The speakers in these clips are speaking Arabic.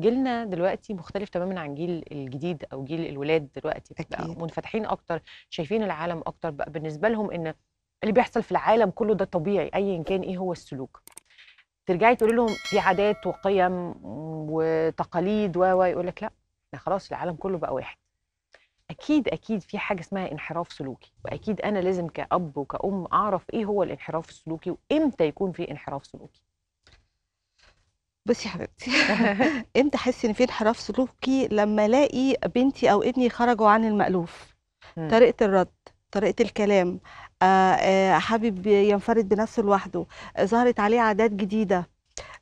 جيلنا دلوقتي مختلف تماما عن جيل الجديد او جيل الولاد دلوقتي بقى منفتحين اكتر شايفين العالم اكتر بقى بالنسبه لهم ان اللي بيحصل في العالم كله ده طبيعي ايا كان ايه هو السلوك ترجعي تقولي لهم في عادات وقيم وتقاليد و و يقول لك لا ده خلاص العالم كله بقى واحد اكيد اكيد في حاجه اسمها انحراف سلوكي واكيد انا لازم كاب وكأم اعرف ايه هو الانحراف السلوكي وامتى يكون في انحراف سلوكي بصي يا حبيبتي امتى احس ان في انحراف سلوكي لما الاقي بنتي او ابني خرجوا عن المألوف طريقه الرد طريقه الكلام آه، آه، حابب ينفرد بنفسه لوحده ظهرت عليه عادات جديده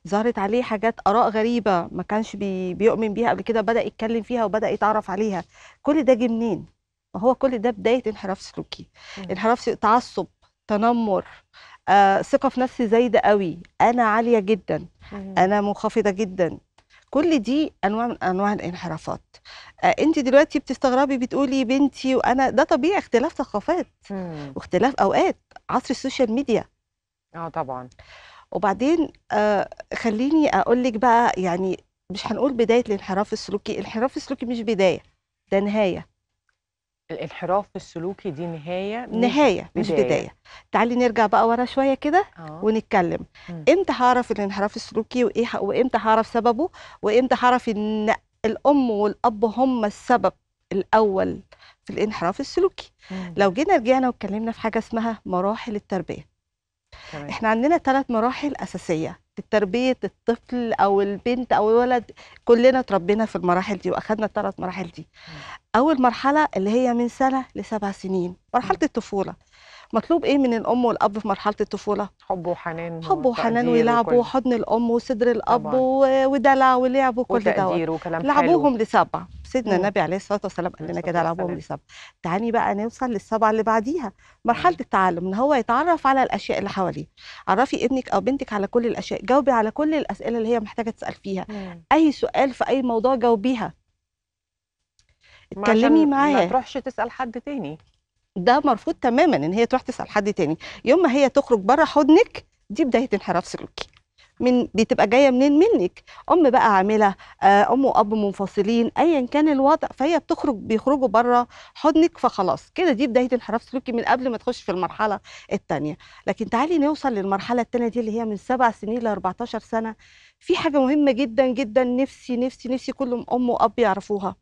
ظهرت عليه حاجات اراء غريبه ما كانش بي بيؤمن بيها قبل كده بدا يتكلم فيها وبدا يتعرف عليها كل ده جه منين ما هو كل ده بدايه انحراف سلوكي انحراف تعصب تنمر آه، ثقه في نفسي زايده قوي انا عاليه جدا انا منخفضه جدا كل دي انواع من انواع الانحرافات آه، انت دلوقتي بتستغربي بتقولي بنتي وانا ده طبيعي اختلاف ثقافات واختلاف اوقات عصر السوشيال ميديا اه طبعا وبعدين آه، خليني اقول لك بقى يعني مش هنقول بدايه الانحراف السلوكي الانحراف السلوكي مش بدايه ده نهايه الانحراف السلوكي دي نهايه مش نهايه مش بدايه, بداية. تعالي نرجع بقى ورا شويه كده آه. ونتكلم م. امتى هعرف الانحراف السلوكي وايه وامتى هعرف سببه وامتى هعرف ان الام والاب هم السبب الاول في الانحراف السلوكي م. لو جينا رجعنا واتكلمنا في حاجه اسمها مراحل التربيه تمام. احنا عندنا ثلاث مراحل اساسيه تربيه الطفل او البنت او الولد كلنا تربينا في المراحل دي واخدنا الثلاث مراحل دي اول مرحله اللي هي من سنه لسبع سنين مرحله الطفوله مطلوب ايه من الام والاب في مرحله الطفوله حب وحنان حب وحنان وكل... وحضن الام وصدر الاب طبعا. ودلع ولعب وكل ده لعبوهم لسبع سيدنا النبي عليه الصلاه والسلام قال لنا كده العبهم لسبع تعالي بقى نوصل للسبعه اللي بعديها مرحله التعلم ان هو يتعرف على الاشياء اللي حواليه عرفي ابنك او بنتك على كل الاشياء جاوبي على كل الاسئله اللي هي محتاجه تسال فيها مم. اي سؤال في اي موضوع جاوبيها اتكلمي معاه ما تروحش تسال حد تاني ده مرفوض تماما ان هي تروح تسال حد تاني يوم ما هي تخرج بره حضنك دي بدايه انحراف سلوكي من بتبقى جايه منين منك ام بقى عامله آه، ام واب منفصلين ايا كان الوضع فهي بتخرج بيخرجوا بره حضنك فخلاص كده دي بدايه انحراف سلوكي من قبل ما تخش في المرحله الثانيه لكن تعالي نوصل للمرحله الثانيه دي اللي هي من سبع سنين ل 14 سنه في حاجه مهمه جدا جدا نفسي نفسي نفسي كل ام واب يعرفوها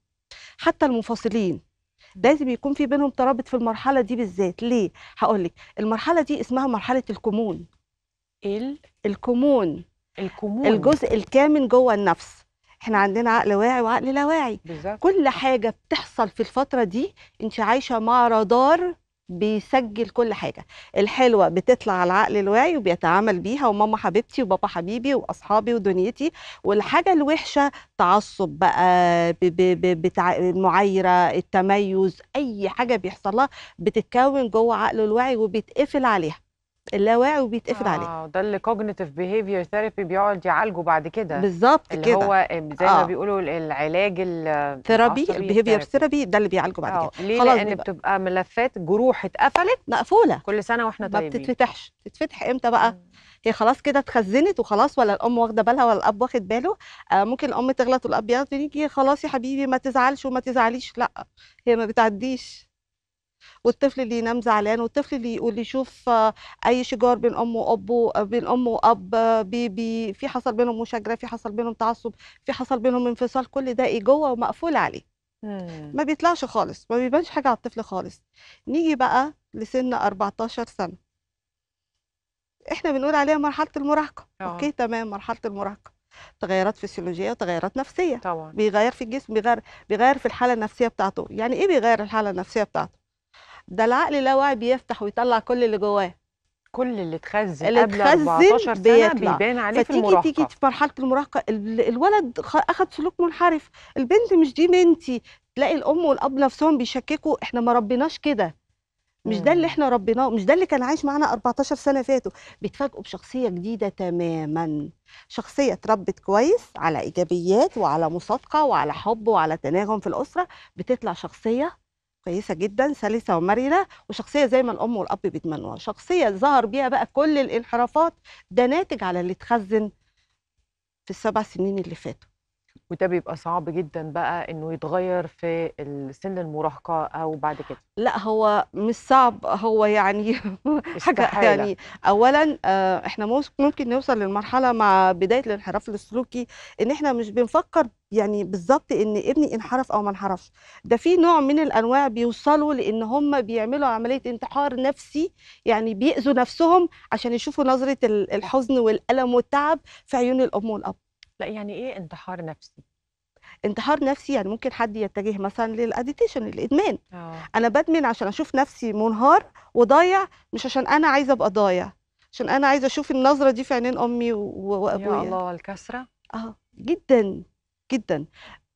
حتى المنفصلين لازم يكون في بينهم ترابط في المرحله دي بالذات ليه هقول لك المرحله دي اسمها مرحله الكمون ال الكمون الكمون الجزء الكامن جوه النفس احنا عندنا عقل واعي وعقل لا واعي كل حاجه بتحصل في الفتره دي انت عايشه مع رادار بيسجل كل حاجه الحلوه بتطلع على العقل الواعي وبيتعامل بيها وماما حبيبتي وبابا حبيبي واصحابي ودنيتي والحاجه الوحشه تعصب بقى بتاع المعايره التميز اي حاجه بيحصل لها بتتكون جوه عقله الواعي وبيتقفل عليها اللاواعي وبيتقفل آه عليه اه ده اللي كوجنيتيف بيهيفير ثيرابي بيقعد يعالجه بعد كده بالظبط كده اللي هو زي ما آه. بيقولوا العلاج الثيرابي البيهيفير ثيرابي ده اللي بيعالجه بعد آه. كده ليه خلاص لان بيبقى. بتبقى ملفات جروح اتقفلت مقفوله كل سنه واحنا طيبين ما بتتفتحش بتتفتح امتى بقى هي خلاص كده اتخزنت وخلاص ولا الام واخده بالها ولا الاب واخد باله آه ممكن الام تغلط والاب يجي خلاص يا حبيبي ما تزعلش وما تزعليش لا هي ما بتعديش والطفل اللي ينام زعلان والطفل اللي واللي يشوف آه، اي شجار بين امه وابه آه، بين امه واب آه، بي بي في حصل بينهم مشاجره في حصل بينهم تعصب في حصل بينهم انفصال كل ده ايه جوه ومقفول عليه ما بيطلعش خالص ما بيبانش حاجه على الطفل خالص نيجي بقى لسن 14 سنه احنا بنقول عليها مرحله المراهقه اوكي تمام مرحله المراهقه تغيرات فسيولوجيه وتغيرات نفسيه طبعا بيغير في الجسم بيغير بيغير في الحاله النفسيه بتاعته يعني ايه بيغير الحاله النفسيه بتاعته ده العقل اللاواعي بيفتح ويطلع كل اللي جواه كل اللي اتخزن اللي قبل 14 سنه بيطلع. بيبان عليه في المراهقه فتيجي تيجي في مرحله المراهقه الولد اخذ سلوك منحرف البنت مش دي بنتي تلاقي الام والاب نفسهم بيشككوا احنا ما ربيناش كده مش ده اللي احنا ربيناه مش ده اللي كان عايش معانا 14 سنه فاتوا بيتفاجئوا بشخصيه جديده تماما شخصيه اتربت كويس على ايجابيات وعلى مصادقه وعلى حب وعلى تناغم في الاسره بتطلع شخصيه كويسه جدا سلسه ومرنه وشخصيه زي ما الام والاب بيتمنوها شخصيه ظهر بيها بقى كل الانحرافات ده ناتج على اللي اتخزن في السبع سنين اللي فاتوا وده بيبقى صعب جدا بقى انه يتغير في سن المراهقه او بعد كده لا هو مش صعب هو يعني حاجه يعني اولا آه، احنا ممكن نوصل للمرحله مع بدايه الانحراف السلوكي ان احنا مش بنفكر يعني بالظبط ان ابني انحرف او ما انحرفش ده في نوع من الانواع بيوصلوا لان هم بيعملوا عمليه انتحار نفسي يعني بيأذوا نفسهم عشان يشوفوا نظره الحزن والالم والتعب في عيون الام والاب يعني ايه انتحار نفسي انتحار نفسي يعني ممكن حد يتجه مثلا للاديتيشن الادمان أوه. انا بدمن عشان اشوف نفسي منهار وضايع مش عشان انا عايزه ابقى ضايع عشان انا عايزه اشوف النظره دي في عينين امي وابويا يا الله الكسره اه جدا جدا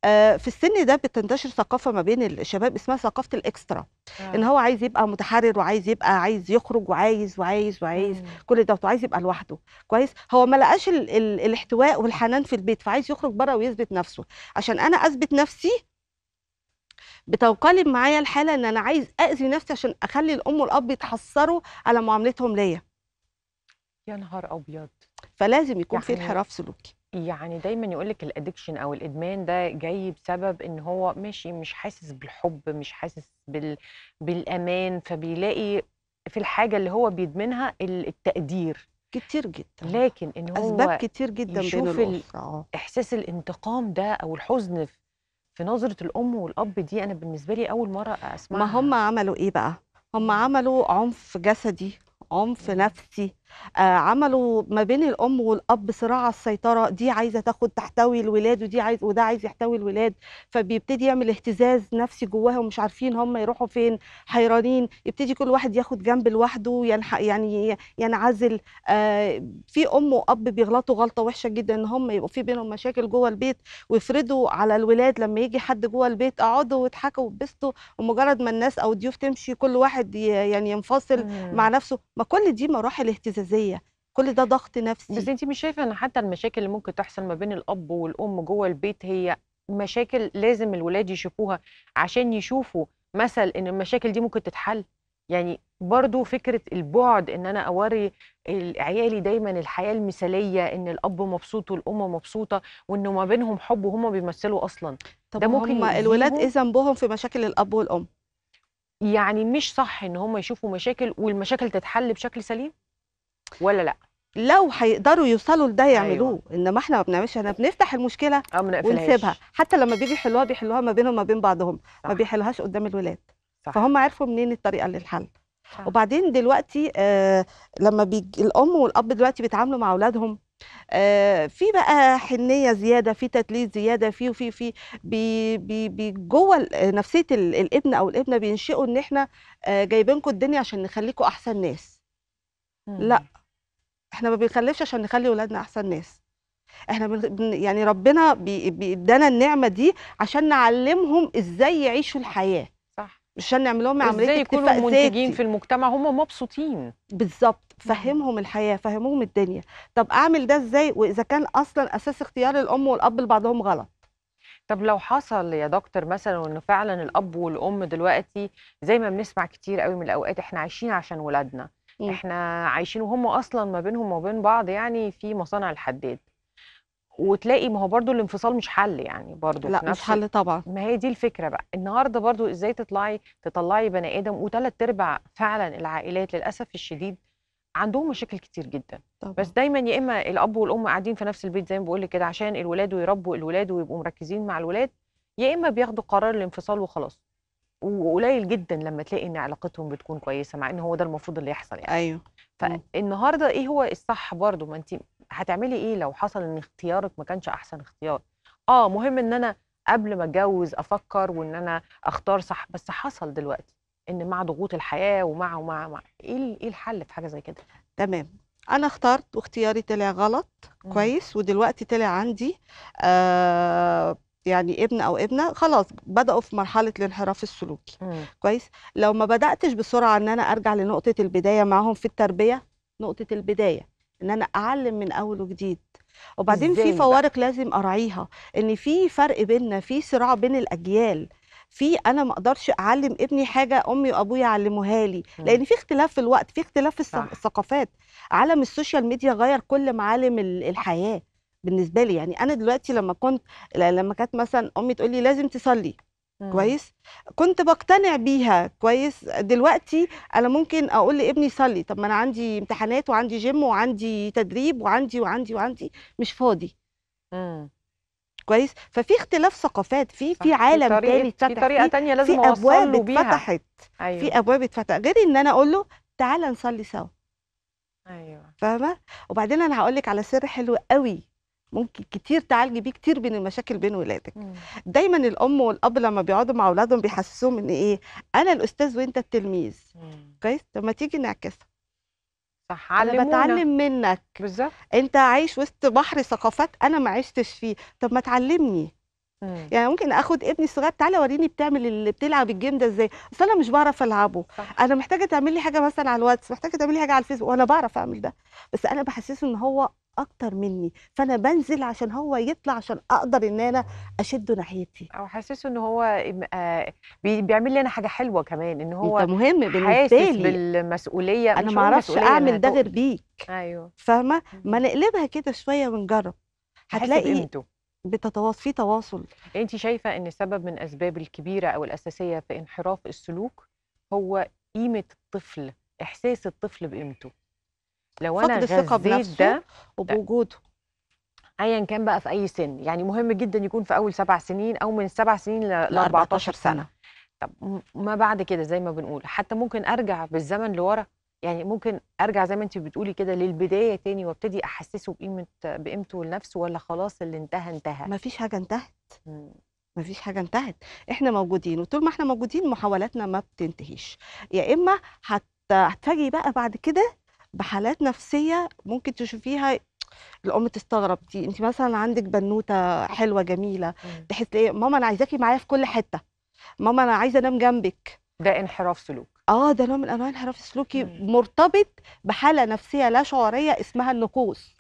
آه، في السن ده بتنتشر ثقافه ما بين الشباب اسمها ثقافه الاكسترا آه. ان هو عايز يبقى متحرر وعايز يبقى عايز يخرج وعايز وعايز وعايز مم. كل ده وعايز يبقى لوحده كويس هو ما لقاش ال ال الاحتواء والحنان في البيت فعايز يخرج بره ويثبت نفسه عشان انا اثبت نفسي بتنقلب معايا الحاله ان انا عايز اذي نفسي عشان اخلي الام والاب يتحسروا على معاملتهم ليا يا نهار ابيض فلازم يكون يعني في انحراف سلوكي يعني دايما يقول لك الادكشن او الادمان ده جاي بسبب ان هو ماشي مش حاسس بالحب مش حاسس بال... بالامان فبيلاقي في الحاجه اللي هو بيدمنها التقدير كتير جدا لكن ان هو اسباب كتير جدا يشوف ال... آه. احساس الانتقام ده او الحزن في نظره الام والاب دي انا بالنسبه لي اول مره اسمعها ما هم عملوا ايه بقى هم عملوا عنف جسدي عنف نفسي آه، عملوا ما بين الام والاب صراع على السيطره دي عايزه تاخد تحتوي الولاد ودي عايز وده عايز يحتوي الولاد فبيبتدي يعمل اهتزاز نفسي جواها ومش عارفين هم يروحوا فين حيرانين يبتدي كل واحد ياخد جنب لوحده ينح... يعني ينعزل آه في ام واب بيغلطوا غلطه وحشه جدا ان هم يبقوا في بينهم مشاكل جوه البيت ويفرضوا على الولاد لما يجي حد جوه البيت اقعدوا واضحكوا واتبسطوا ومجرد ما الناس او الضيوف تمشي كل واحد يعني ينفصل مم. مع نفسه ما كل دي مراحل اهتزاز الاهتزازيه كل ده ضغط نفسي بس انت مش شايفه ان حتى المشاكل اللي ممكن تحصل ما بين الاب والام جوه البيت هي مشاكل لازم الولاد يشوفوها عشان يشوفوا مثل ان المشاكل دي ممكن تتحل يعني برضو فكرة البعد ان انا اوري عيالي دايما الحياة المثالية ان الاب مبسوط والام مبسوطة وانه ما بينهم حب وهما بيمثلوا اصلا طب ده ممكن الولاد ايه ذنبهم في مشاكل الاب والام يعني مش صح ان هم يشوفوا مشاكل والمشاكل تتحل بشكل سليم ولا لا لو هيقدروا يوصلوا لده أيوة. يعملوه أيوة. انما احنا ما بنعملش احنا بنفتح المشكله ونسيبها حتى لما بيجي يحلوها بيحلوها ما بينهم ما بين بعضهم صح. ما بيحلوهاش قدام الولاد صح. فهم عرفوا منين الطريقه للحل صح. وبعدين دلوقتي آه لما بيجي الام والاب دلوقتي بيتعاملوا مع اولادهم آه في بقى حنيه زياده في تدليس زياده في وفي في بي بي بي جوه نفسيه الابن او الابنه بينشئوا ان احنا آه جايبينكم الدنيا عشان نخليكم احسن ناس لا احنا ما بنخلفش عشان نخلي ولادنا احسن ناس احنا بن يعني ربنا بيدانا النعمه دي عشان نعلمهم ازاي يعيشوا الحياه صح مش عشان نعمل لهم عمليه ازاي يكونوا منتجين في المجتمع هم مبسوطين بالظبط فهمهم الحياه فهمهم الدنيا طب اعمل ده ازاي واذا كان اصلا اساس اختيار الام والاب لبعضهم غلط طب لو حصل يا دكتور مثلا انه فعلا الاب والام دلوقتي زي ما بنسمع كتير قوي من الاوقات احنا عايشين عشان ولادنا م. احنا عايشين وهم اصلا ما بينهم وبين بعض يعني في مصانع الحداد وتلاقي ما هو برضو الانفصال مش حل يعني برضو لا مش حل طبعا ما هي دي الفكره بقى النهارده برضو ازاي تطلعي تطلعي بني ادم وثلاث ارباع فعلا العائلات للاسف الشديد عندهم مشاكل كتير جدا طبعا. بس دايما يا اما الاب والام قاعدين في نفس البيت زي ما بقول لك كده عشان الولاد ويربوا الولاد ويبقوا مركزين مع الولاد يا اما بياخدوا قرار الانفصال وخلاص وقليل جدا لما تلاقي ان علاقتهم بتكون كويسه مع ان هو ده المفروض اللي يحصل يعني ايوه فالنهارده ايه هو الصح برضو ما انت هتعملي ايه لو حصل ان اختيارك ما كانش احسن اختيار اه مهم ان انا قبل ما اتجوز افكر وان انا اختار صح بس حصل دلوقتي ان مع ضغوط الحياه ومع ومع مع ايه ايه الحل في حاجه زي كده تمام انا اخترت واختياري طلع غلط كويس ودلوقتي طلع عندي آه يعني ابن او ابنه خلاص بداوا في مرحله الانحراف السلوكي م. كويس لو ما بداتش بسرعه ان انا ارجع لنقطه البدايه معاهم في التربيه نقطه البدايه ان انا اعلم من اول وجديد وبعدين في فوارق بقى. لازم اراعيها ان في فرق بيننا في صراع بين الاجيال في انا ما اقدرش اعلم ابني حاجه امي وابويا علموها لي لان في اختلاف في الوقت في اختلاف في الثقافات عالم السوشيال ميديا غير كل معالم الحياه بالنسبه لي يعني انا دلوقتي لما كنت لما كانت مثلا امي تقول لي لازم تصلي مم. كويس كنت بقتنع بيها كويس دلوقتي انا ممكن اقول لابني صلي طب ما انا عندي امتحانات وعندي جيم وعندي تدريب وعندي وعندي وعندي مش فاضي مم. كويس ففي اختلاف ثقافات في في عالم تاني اتفتح في طريقه تانية لازم في ابواب اتفتحت أيوة. في ابواب اتفتحت غير ان انا اقول له تعالى نصلي سوا ايوه فاهمه وبعدين انا هقول لك على سر حلو قوي ممكن كتير تعالجي بيه كتير بين المشاكل بين ولادك دايما الام والاب لما بيقعدوا مع اولادهم بيحسسوهم ان ايه انا الاستاذ وانت التلميذ كويس طب ما تيجي نعكسها صح انا بتعلم منك بالظبط انت عايش وسط بحر ثقافات انا ما عشتش فيه طب ما تعلمني مم. يعني ممكن اخد ابني الصغير تعالى وريني بتعمل اللي بتلعب الجيم ده ازاي اصل انا مش بعرف العبه صح. انا محتاجه تعمل لي حاجه مثلا على الواتس محتاجه تعمل لي حاجه على الفيسبوك وانا بعرف اعمل ده بس انا بحسسه ان هو اكتر مني فانا بنزل عشان هو يطلع عشان اقدر ان انا اشده ناحيتي او حاسس ان هو آه، بيعمل لي انا حاجه حلوه كمان ان هو انت مهم بالنسبه لي بالمسؤوليه انا ما اعرفش اعمل ده غير بيك ايوه فاهمه ما نقلبها كده شويه ونجرب هتلاقي بتتواصل في تواصل انت شايفه ان سبب من اسباب الكبيره او الاساسيه في انحراف السلوك هو قيمه الطفل احساس الطفل بقيمته لو انا فقد الثقه بنفسه ده وبوجوده ايا كان بقى في اي سن يعني مهم جدا يكون في اول سبع سنين او من السبع سنين ل 14 سنه, طب ما بعد كده زي ما بنقول حتى ممكن ارجع بالزمن لورا يعني ممكن ارجع زي ما انت بتقولي كده للبدايه تاني وابتدي احسسه بقيمه بقيمته لنفسه ولا خلاص اللي انتهى انتهى مفيش حاجه انتهت ما مفيش حاجه انتهت احنا موجودين وطول ما احنا موجودين محاولاتنا ما بتنتهيش يا اما هتفاجئي بقى بعد كده بحالات نفسيه ممكن تشوفيها الام تستغرب انت مثلا عندك بنوته حلوه جميله تحس ايه ماما انا عايزاكي معايا في كل حته ماما انا عايزه انام جنبك ده انحراف سلوك اه ده نوع من انواع انحراف السلوكي مرتبط بحاله نفسيه لا شعوريه اسمها النقوص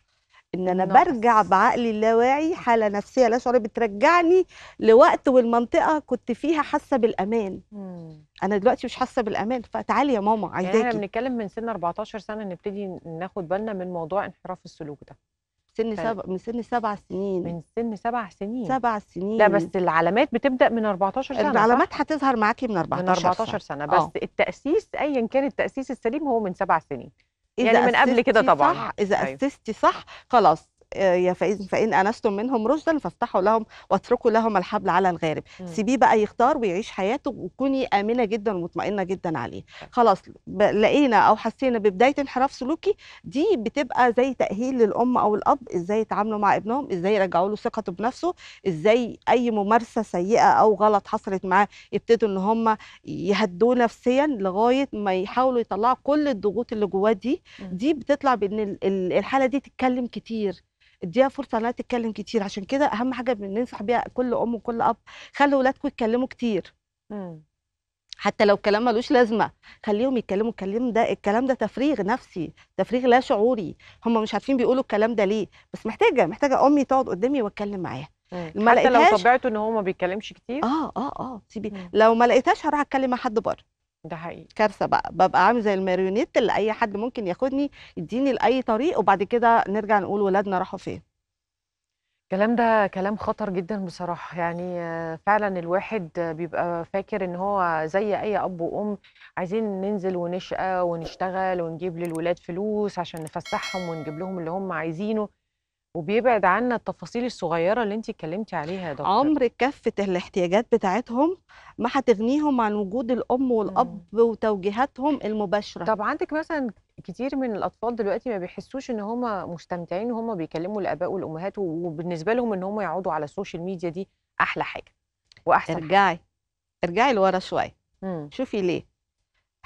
ان انا نفس. برجع بعقلي اللاواعي حاله نفسيه لا شعوريه بترجعني لوقت والمنطقه كنت فيها حاسه بالامان مم. انا دلوقتي مش حاسه بالامان فتعالي يا ماما عايزاكي يعني احنا بنتكلم من سن 14 سنه نبتدي ناخد بالنا من موضوع انحراف السلوك ده سن ف... سبع من سن سبع سنين من سن سبع سنين سبع سنين لا بس العلامات بتبدا من 14 سنه العلامات صح؟ هتظهر معاكي من 14 من 14 سنه, سنة. آه. بس أوه. التاسيس ايا كان التاسيس السليم هو من سبع سنين يعني من قبل كده طبعا صح إذا أيوه. أسستي صح خلاص آه، يا فإن, فإن أنستم منهم رشدا فافتحوا لهم واتركوا لهم الحبل على الغارب سيبيه بقى يختار ويعيش حياته وكوني آمنة جدا ومطمئنة جدا عليه أه. خلاص لقينا أو حسينا ببداية انحراف سلوكي دي بتبقى زي تأهيل للأم أو الأب إزاي يتعاملوا مع ابنهم إزاي يرجعوا له ثقته بنفسه إزاي أي ممارسة سيئة أو غلط حصلت معاه يبتدوا إن هم يهدوه نفسيا لغاية ما يحاولوا يطلعوا كل الضغوط اللي جواه دي دي بتطلع بإن الحالة دي تتكلم كتير اديها فرصه انها تتكلم كتير عشان كده اهم حاجه بننصح بيها كل ام وكل اب خلوا اولادكم يتكلموا كتير حتى لو الكلام ملوش لازمه خليهم يتكلموا الكلام ده الكلام ده تفريغ نفسي تفريغ لا شعوري هم مش عارفين بيقولوا الكلام ده ليه بس محتاجه محتاجه امي تقعد قدامي واتكلم معاها حتى لو طبيعته ان هو ما بيتكلمش كتير اه اه اه سيبي لو ما لقيتهاش هروح اتكلم مع حد بره ده حقيقي كارثه بقى ببقى عامل زي الماريونيت اللي اي حد ممكن ياخدني يديني لاي طريق وبعد كده نرجع نقول ولادنا راحوا فين الكلام ده كلام خطر جدا بصراحة يعني فعلا الواحد بيبقى فاكر ان هو زي اي اب وام عايزين ننزل ونشقى ونشتغل ونجيب للولاد فلوس عشان نفسحهم ونجيب لهم اللي هم عايزينه وبيبعد عنا التفاصيل الصغيره اللي انت اتكلمتي عليها يا دكتور عمر كافه الاحتياجات بتاعتهم ما هتغنيهم عن وجود الام والاب مم. وتوجيهاتهم المباشره طب عندك مثلا كتير من الاطفال دلوقتي ما بيحسوش ان هم مستمتعين وهم بيكلموا الاباء والامهات وبالنسبه لهم ان هم يقعدوا على السوشيال ميديا دي احلى حاجه واحسن ارجعي حاجة. ارجعي لورا شويه شوفي ليه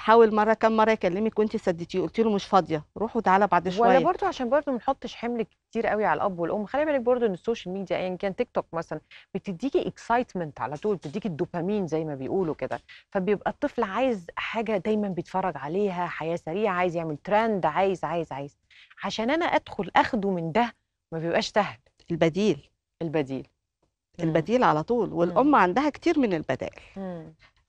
حاول مره كم مره يكلمك وانت سددتيه قلت له مش فاضيه روح وتعالى بعد شويه ولا برضو عشان برضو ما نحطش حمل كتير قوي على الاب والام خلي بالك برضو ان السوشيال ميديا ايا يعني كان تيك توك مثلا بتديكي اكسايتمنت على طول بتديكي الدوبامين زي ما بيقولوا كده فبيبقى الطفل عايز حاجه دايما بيتفرج عليها حياه سريعه عايز يعمل ترند عايز عايز عايز عشان انا ادخل اخده من ده ما بيبقاش سهل البديل البديل البديل على طول والام عندها كتير من البدائل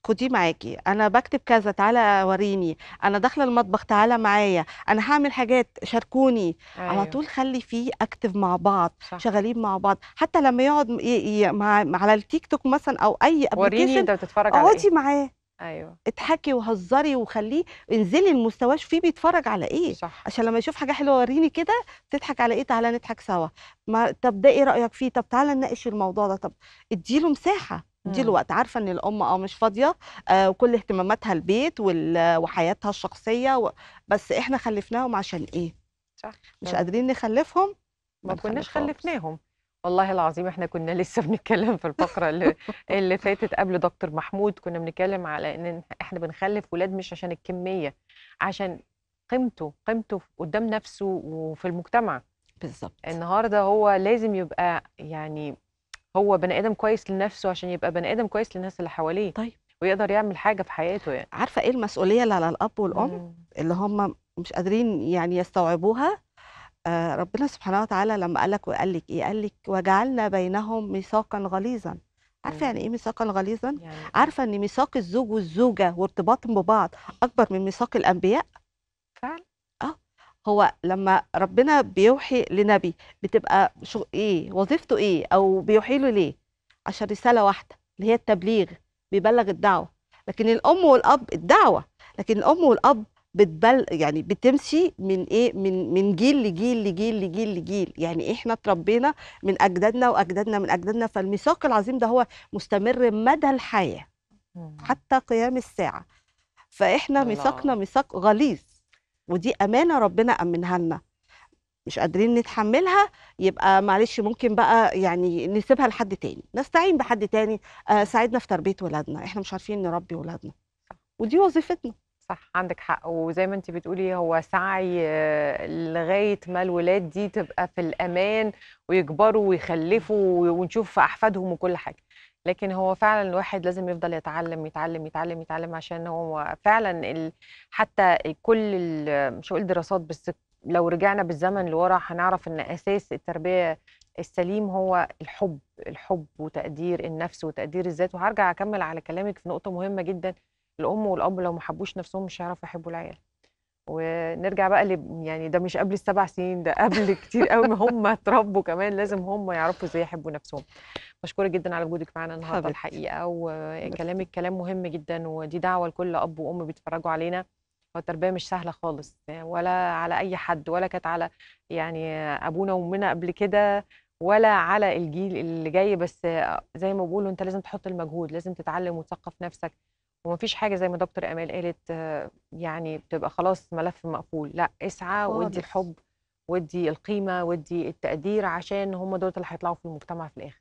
خديه معاكي انا بكتب كذا تعالى وريني انا داخله المطبخ تعالى معايا انا هعمل حاجات شاركوني أيوه. على طول خلي فيه اكتف مع بعض صح. شغالين مع بعض حتى لما يقعد ي... ي... مع... على التيك توك مثلا او اي ابلكيشن انت بتتفرج على اقعدي إيه. معاه ايوه اضحكي وهزري وخليه انزلي لمستواش فيه بيتفرج على ايه صح. عشان لما يشوف حاجه حلوه وريني كده تضحك على ايه تعالى نضحك سوا ما طب ده ايه رايك فيه طب تعالى نناقش الموضوع ده طب اديله مساحه دي الوقت عارفه ان الام اه مش فاضيه آه وكل اهتماماتها البيت وحياتها الشخصيه و... بس احنا خلفناهم عشان ايه صح مش قادرين نخلفهم ما كناش خلفناهم والله العظيم احنا كنا لسه بنتكلم في الفقره اللي, اللي فاتت قبل دكتور محمود كنا بنتكلم على ان احنا بنخلف ولاد مش عشان الكميه عشان قيمته قيمته قدام نفسه وفي المجتمع بالظبط النهارده هو لازم يبقى يعني هو بني ادم كويس لنفسه عشان يبقى بني ادم كويس للناس اللي حواليه طيب ويقدر يعمل حاجه في حياته يعني عارفه ايه المسؤوليه اللي على الاب والام مم. اللي هم مش قادرين يعني يستوعبوها آه ربنا سبحانه وتعالى لما قال لك وقال لك ايه قال لك وجعلنا بينهم ميثاقا غليظا عارفه يعني ايه ميثاقا غليظا يعني. إيه؟ عارفه ان ميثاق الزوج والزوجه وارتباطهم ببعض اكبر من ميثاق الانبياء فعلا هو لما ربنا بيوحي لنبي بتبقى شو ايه وظيفته ايه او بيوحي له ليه عشان رساله واحده اللي هي التبليغ بيبلغ الدعوه لكن الام والاب الدعوه لكن الام والاب بتبل يعني بتمشي من ايه من من جيل لجيل لجيل لجيل لجيل يعني احنا اتربينا من اجدادنا واجدادنا من اجدادنا فالميثاق العظيم ده هو مستمر مدى الحياه حتى قيام الساعه فاحنا ميثاقنا ميثاق غليظ ودي امانه ربنا امنها لنا مش قادرين نتحملها يبقى معلش ممكن بقى يعني نسيبها لحد تاني نستعين بحد تاني آه، ساعدنا في تربيه ولادنا احنا مش عارفين نربي ولادنا ودي وظيفتنا صح عندك حق وزي ما انت بتقولي هو سعي آه، لغايه ما الولاد دي تبقى في الامان ويكبروا ويخلفوا ونشوف احفادهم وكل حاجه لكن هو فعلا الواحد لازم يفضل يتعلم يتعلم يتعلم يتعلم عشان هو فعلا ال... حتى كل ال... مش هقول دراسات بس لو رجعنا بالزمن لورا هنعرف ان اساس التربيه السليم هو الحب الحب وتقدير النفس وتقدير الذات وهرجع اكمل على كلامك في نقطه مهمه جدا الام والاب لو ما حبوش نفسهم مش هيعرفوا يحبوا العيال ونرجع بقى ل يعني ده مش قبل السبع سنين ده قبل كتير قوي ما هم اتربوا كمان لازم هم يعرفوا ازاي يحبوا نفسهم مشكوره جدا على وجودك معانا النهارده الحقيقه وكلامك كلام مهم جدا ودي دعوه لكل اب وام بيتفرجوا علينا التربيه مش سهله خالص ولا على اي حد ولا كانت على يعني ابونا وامنا قبل كده ولا على الجيل اللي جاي بس زي ما بقولوا انت لازم تحط المجهود لازم تتعلم وتثقف نفسك ومفيش حاجه زي ما دكتور امال قالت يعني بتبقى خلاص ملف مقفول لا اسعى وادي الحب وادي القيمه وادي التقدير عشان هم دول اللي هيطلعوا في المجتمع في الاخر